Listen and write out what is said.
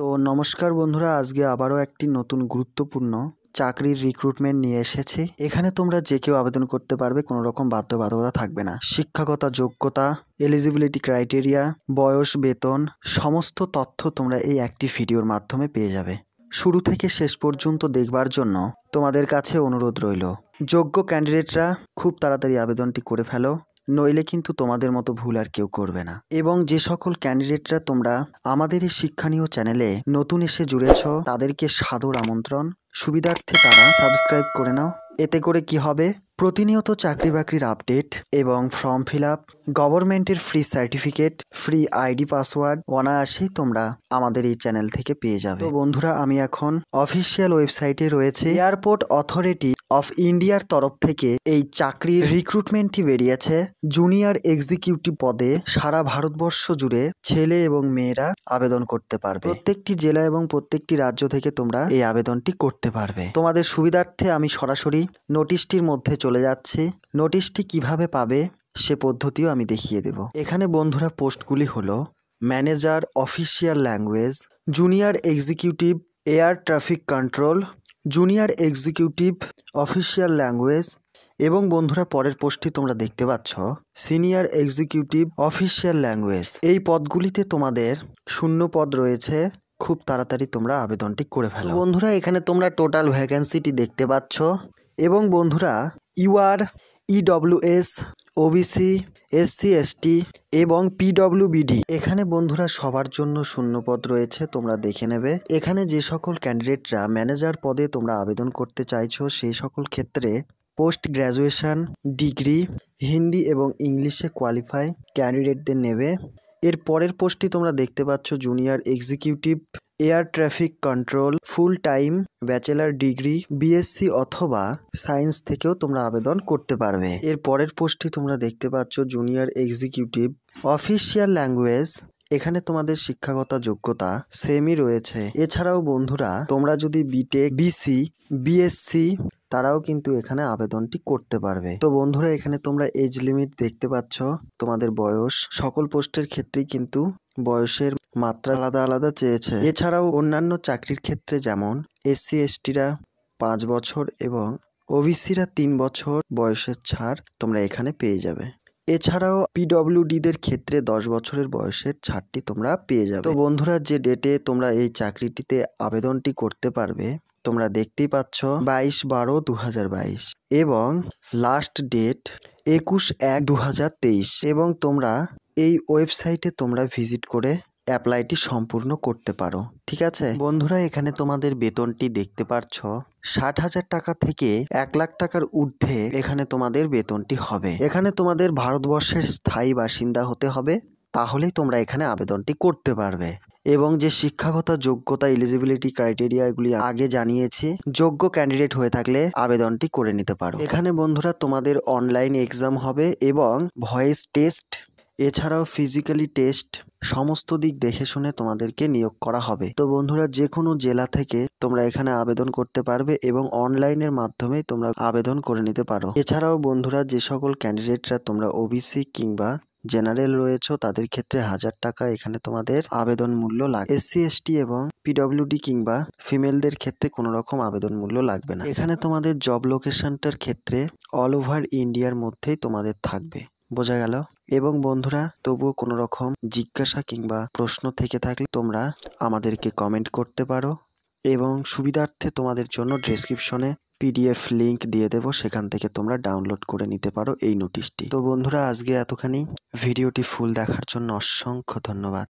তো নমস্কার বন্ধুরা আজকে আবারও একটি নতুন গুরুত্বপূর্ণ চাকরির রিক্রুটমেন্ট নিয়ে এসেছে এখানে তোমরা যে কেউ আবেদন করতে পারবে কোনো রকম বাধ্যবাধকতা থাকবে না শিক্ষাগত যোগ্যতা এলিজিবিলিটি ক্রাইটেরিয়া বয়স বেতন সমস্ত তথ্য তোমরা এই একটি ভিডিওর মাধ্যমে পেয়ে যাবে শুরু থেকে শেষ পর্যন্ত দেখবার জন্য তোমাদের কাছে অনুরোধ রইল যোগ্য ক্যান্ডিডেটরা খুব তাড়াতাড়ি আবেদনটি করে ফেলো নইলে কিন্তু তোমাদের মতো ভুল আর কেউ করবে না এবং যে সকল ক্যান্ডিডেটরা তোমরা আমাদের এই শিক্ষণীয় চ্যানেলে নতুন এসে জুড়েছ তাদেরকে সাদর আমন্ত্রণ সুবিধার্থে তারা সাবস্ক্রাইব করে নাও এতে করে কি হবে প্রতিনিয়ত চাকরি বাকরির আপডেট এবং ফর্ম ফিল আপ গভর্নমেন্টের free certificate free ID password অনায়াসেই তোমরা আমাদের এই চ্যানেল থেকে পেয়ে যাবে বন্ধুরা আমি এখন অফিসিয়াল ওয়েবসাইটে রয়েছে এয়ারপোর্ট অথরিটি অফ ইন্ডিয়ার তরফ থেকে এই চাকরির রিক্রুটমেন্টটি বেরিয়েছে জুনিয়র এক্সিকিউটিভ পদে সারা ভারতবর্ষ জুড়ে ছেলে এবং মেয়েরা আবেদন করতে পারবে প্রত্যেকটি জেলা এবং প্রত্যেকটি রাজ্য থেকে তোমরা এই আবেদনটি করতে পারবে তোমাদের সুবিধার্থে আমি সরাসরি নোটিশটির মধ্যে চলে যাচ্ছে নোটিশটি কিভাবে পাবে সে পদ্ধতিও আমি দেখিয়ে দেব এখানে বন্ধুরা পোস্টগুলি হলো manager official language junior executive air traffic control junior executive official language এবং বন্ধুরা পরের পোস্টটি তোমরা দেখতে পাচ্ছ সিনিয়র এক্সিকিউটিভ অফিসিয়াল ল্যাঙ্গুয়েজ এই পদগুলিতে তোমাদের শূন্য পদ রয়েছে খুব তাড়াতাড়ি তোমরা আবেদনটি করে ফেলো বন্ধুরা এখানে তোমরা টোটাল ভ্যাকেন্সিটি দেখতে পাচ্ছ এবং বন্ধুরা UR EWS OBC SC ST এবং পিডব্লিউবিডি এখানে বন্ধুরা সবার জন্য শূন্যপদ রয়েছে তোমরা দেখে নেবে এখানে যে সকল ক্যান্ডিডেটরা ম্যানেজার পদে তোমরা আবেদন করতে চাইছো সেই সকল ক্ষেত্রে পোস্ট গ্র্যাজুয়েশন ডিগ্রি হিন্দি এবং ইংলিশে কোয়ালিফাই ক্যান্ডিডেটদের নেবে এর পরের পোস্টটি তোমরা দেখতে পাচ্ছ junior executive air traffic control full time bachelor degree BSc অথবা সায়েন্স থেকেও তোমরা আবেদন করতে পারবে এর পরের পোস্টটি তোমরা দেখতে পাচ্ছ জুনিয়র এক্সিকিউটিভ অফিসিয়াল ল্যাঙ্গুয়েজ এখানে তোমাদের শিক্ষাগত যোগ্যতা সেমই রয়েছে এছাড়াও বন্ধুরা তোমরা যদি বিটেক বিসি বিএসসি তারাও কিন্তু এখানে আবেদনটি করতে পারবে তো বন্ধুরা এখানে তোমরা এজ লিমিট দেখতে পাচ্ছ তোমাদের বয়স সকল পোস্টের ক্ষেত্রেই কিন্তু বয়সের মাত্রা আলাদা আলাদা চেয়েছে এছাড়াও অন্যান্য চাকরির ক্ষেত্রে যেমন এসসি এসটিরা পাঁচ বছর এবং ওবিসিরা তিন বছর বয়সের ছাড় তোমরা এখানে পেয়ে যাবে এছাড়াও পিডব্লিউডিদের ক্ষেত্রে দশ বছরের বয়সের ছাড়টি তোমরা পেয়ে যাবে তো বন্ধুরা যে ডেটে তোমরা এই চাকরিটিতে আবেদনটি করতে পারবে তোমরা দেখতেই পাচ্ছ বাইশ বারো দু এবং লাস্ট ডেট একুশ এক দু এবং তোমরা এই ওয়েবসাইটে তোমরা ভিজিট করে অ্যাপ্লাইটি সম্পূর্ণ করতে পারো ঠিক আছে বন্ধুরা এখানে তোমাদের বেতনটি দেখতে পাচ্ছ ষাট হাজার টাকা থেকে এক লাখ টাকার ঊর্ধ্বে এখানে তোমাদের বেতনটি হবে এখানে তোমাদের ভারতবর্ষের স্থায়ী বাসিন্দা হতে হবে তাহলেই তোমরা এখানে আবেদনটি করতে পারবে এবং যে শিক্ষাগত যোগ্যতা এলিজিবিলিটি ক্রাইটেরিয়াগুলি আগে জানিয়েছি যোগ্য ক্যান্ডিডেট হয়ে থাকলে আবেদনটি করে নিতে পারো এখানে বন্ধুরা তোমাদের অনলাইন এক্সাম হবে এবং ভয়েস টেস্ট এছাড়াও ফিজিক্যালি টেস্ট সমস্ত দিক দেখে শুনে তোমাদেরকে নিয়োগ করা হবে তো বন্ধুরা যে কোনো জেলা থেকে তোমরা এখানে আবেদন করতে পারবে এবং অনলাইনের মাধ্যমে তোমরা আবেদন করে নিতে পারো এছাড়াও বন্ধুরা যে সকল ক্যান্ডিডেটরা তোমরা ওবিসি কিংবা জেনারেল রয়েছে তাদের ক্ষেত্রে হাজার টাকা এখানে তোমাদের আবেদন মূল্য লাগে এসসি এসটি এবং পিডব্লিউডি কিংবা ফিমেলদের ক্ষেত্রে কোনো রকম আবেদন মূল্য লাগবে না এখানে তোমাদের জব লোকেশনটার ক্ষেত্রে অল ওভার ইন্ডিয়ার মধ্যেই তোমাদের থাকবে বোঝা গেল এবং বন্ধুরা তবুও কোনো রকম জিজ্ঞাসা কিংবা প্রশ্ন থেকে থাকলে তোমরা আমাদেরকে কমেন্ট করতে পারো এবং সুবিধার্থে তোমাদের জন্য ডেসক্রিপশনে পিডিএফ লিংক দিয়ে দেবো সেখান থেকে তোমরা ডাউনলোড করে নিতে পারো এই নোটিশটি তো বন্ধুরা আজকে এতখানি ভিডিওটি ফুল দেখার জন্য অসংখ্য ধন্যবাদ